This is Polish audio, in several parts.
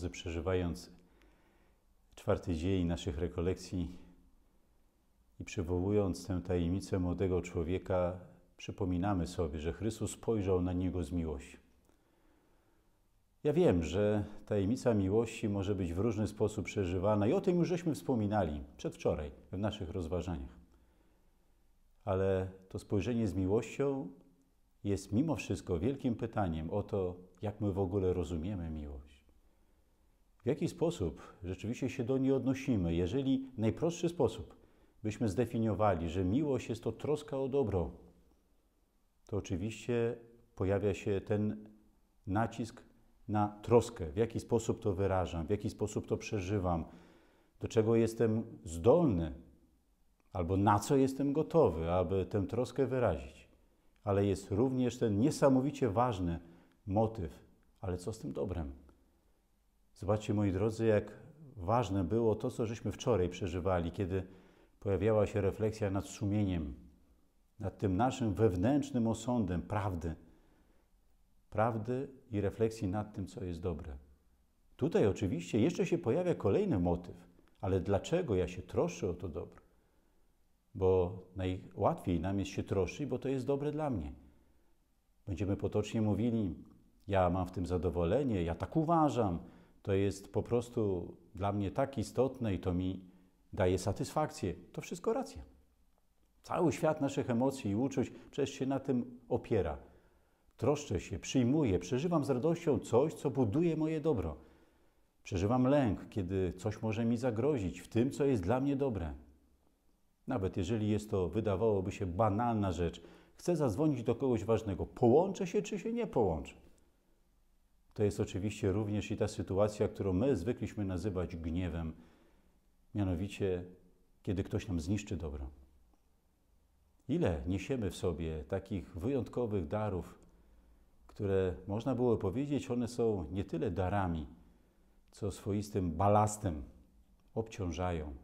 drodzy, przeżywając czwarty dzień naszych rekolekcji i przywołując tę tajemnicę młodego człowieka, przypominamy sobie, że Chrystus spojrzał na niego z miłością. Ja wiem, że tajemnica miłości może być w różny sposób przeżywana i o tym już żeśmy wspominali przedwczoraj w naszych rozważaniach. Ale to spojrzenie z miłością jest mimo wszystko wielkim pytaniem o to, jak my w ogóle rozumiemy miłość. W jaki sposób rzeczywiście się do niej odnosimy? Jeżeli najprostszy sposób byśmy zdefiniowali, że miłość jest to troska o dobro, to oczywiście pojawia się ten nacisk na troskę, w jaki sposób to wyrażam, w jaki sposób to przeżywam, do czego jestem zdolny, albo na co jestem gotowy, aby tę troskę wyrazić. Ale jest również ten niesamowicie ważny motyw, ale co z tym dobrem? Zobaczcie, moi drodzy, jak ważne było to, co żeśmy wczoraj przeżywali, kiedy pojawiała się refleksja nad sumieniem, nad tym naszym wewnętrznym osądem prawdy. Prawdy i refleksji nad tym, co jest dobre. Tutaj oczywiście jeszcze się pojawia kolejny motyw, ale dlaczego ja się troszczę o to dobro? Bo najłatwiej nam jest się troszczyć, bo to jest dobre dla mnie. Będziemy potocznie mówili, ja mam w tym zadowolenie, ja tak uważam, to jest po prostu dla mnie tak istotne i to mi daje satysfakcję, to wszystko racja. Cały świat naszych emocji i uczuć przecież się na tym opiera. Troszczę się, przyjmuję, przeżywam z radością coś, co buduje moje dobro. Przeżywam lęk, kiedy coś może mi zagrozić w tym, co jest dla mnie dobre. Nawet jeżeli jest to, wydawałoby się, banalna rzecz, chcę zadzwonić do kogoś ważnego. Połączę się czy się nie połączę? to jest oczywiście również i ta sytuacja, którą my zwykliśmy nazywać gniewem, mianowicie kiedy ktoś nam zniszczy dobro. Ile niesiemy w sobie takich wyjątkowych darów, które można było powiedzieć, one są nie tyle darami, co swoistym balastem obciążają,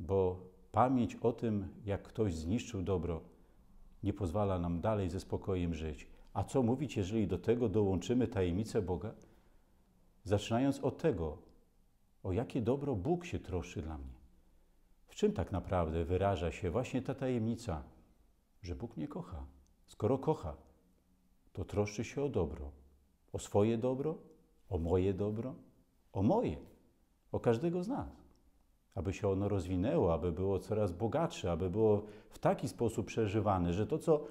bo pamięć o tym, jak ktoś zniszczył dobro, nie pozwala nam dalej ze spokojem żyć. A co mówić, jeżeli do tego dołączymy tajemnicę Boga? Zaczynając od tego, o jakie dobro Bóg się troszczy dla mnie. W czym tak naprawdę wyraża się właśnie ta tajemnica, że Bóg mnie kocha? Skoro kocha, to troszczy się o dobro. O swoje dobro, o moje dobro, o moje, o każdego z nas. Aby się ono rozwinęło, aby było coraz bogatsze, aby było w taki sposób przeżywane, że to, co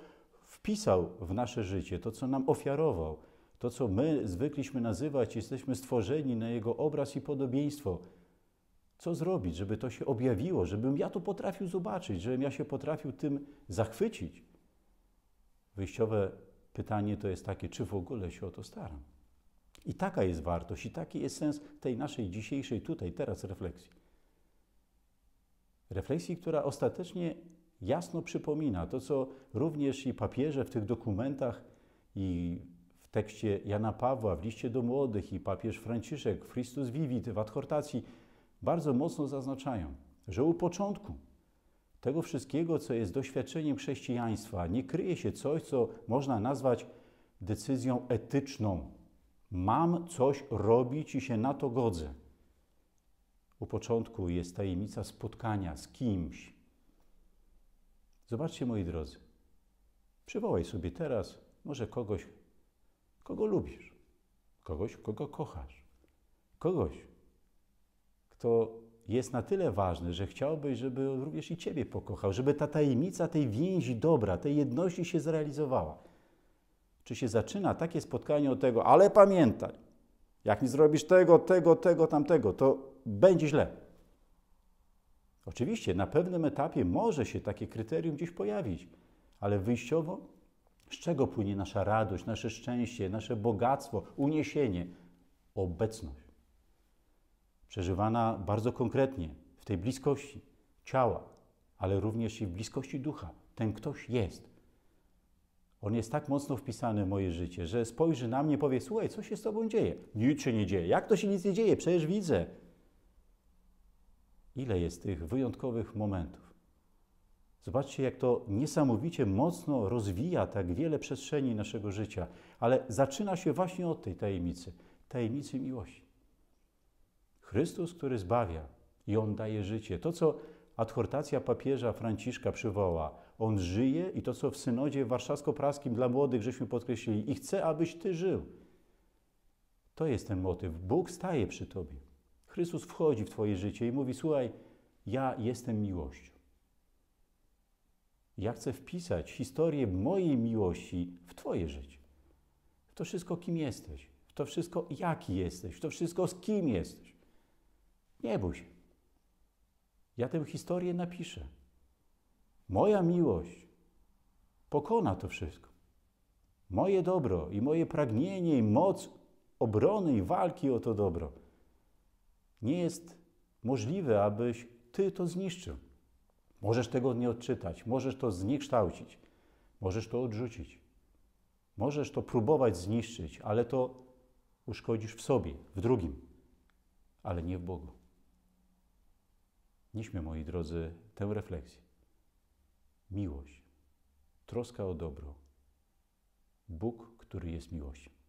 wpisał w nasze życie, to, co nam ofiarował, to, co my zwykliśmy nazywać, jesteśmy stworzeni na Jego obraz i podobieństwo. Co zrobić, żeby to się objawiło, żebym ja to potrafił zobaczyć, żebym ja się potrafił tym zachwycić? Wyjściowe pytanie to jest takie, czy w ogóle się o to staram? I taka jest wartość, i taki jest sens tej naszej dzisiejszej, tutaj, teraz refleksji. Refleksji, która ostatecznie jasno przypomina to, co również i papieże w tych dokumentach i w tekście Jana Pawła, w liście do młodych i papież Franciszek, w Christus Vivit, w adhortacji bardzo mocno zaznaczają, że u początku tego wszystkiego, co jest doświadczeniem chrześcijaństwa, nie kryje się coś, co można nazwać decyzją etyczną. Mam coś robić i się na to godzę. U początku jest tajemnica spotkania z kimś, Zobaczcie, moi drodzy, przywołaj sobie teraz może kogoś, kogo lubisz, kogoś, kogo kochasz, kogoś, kto jest na tyle ważny, że chciałbyś, żeby również i Ciebie pokochał, żeby ta tajemnica tej więzi dobra, tej jedności się zrealizowała. Czy się zaczyna takie spotkanie od tego, ale pamiętaj, jak nie zrobisz tego, tego, tego, tamtego, to będzie źle. Oczywiście na pewnym etapie może się takie kryterium gdzieś pojawić, ale wyjściowo z czego płynie nasza radość, nasze szczęście, nasze bogactwo, uniesienie? Obecność. Przeżywana bardzo konkretnie, w tej bliskości ciała, ale również i w bliskości ducha. Ten ktoś jest. On jest tak mocno wpisany w moje życie, że spojrzy na mnie i powie: Słuchaj, co się z tobą dzieje? Nic się nie dzieje. Jak to się nic nie dzieje? Przecież widzę. Ile jest tych wyjątkowych momentów? Zobaczcie, jak to niesamowicie mocno rozwija tak wiele przestrzeni naszego życia, ale zaczyna się właśnie od tej tajemnicy tajemnicy miłości. Chrystus, który zbawia i on daje życie. To, co adhortacja papieża Franciszka przywoła, on żyje i to, co w synodzie warszawsko-praskim dla młodych żeśmy podkreślili, i chce, abyś ty żył. To jest ten motyw. Bóg staje przy tobie. Chrystus wchodzi w Twoje życie i mówi: Słuchaj, ja jestem miłością. Ja chcę wpisać historię mojej miłości w Twoje życie. W to wszystko, kim jesteś, w to wszystko, jaki jesteś, w to wszystko, z kim jesteś. Nie bój się. Ja tę historię napiszę. Moja miłość pokona to wszystko. Moje dobro i moje pragnienie i moc obrony i walki o to dobro nie jest możliwe, abyś ty to zniszczył. Możesz tego nie odczytać, możesz to zniekształcić, możesz to odrzucić. Możesz to próbować zniszczyć, ale to uszkodzisz w sobie, w drugim, ale nie w Bogu. Nieśmy, moi drodzy, tę refleksję. Miłość, troska o dobro, Bóg, który jest miłością.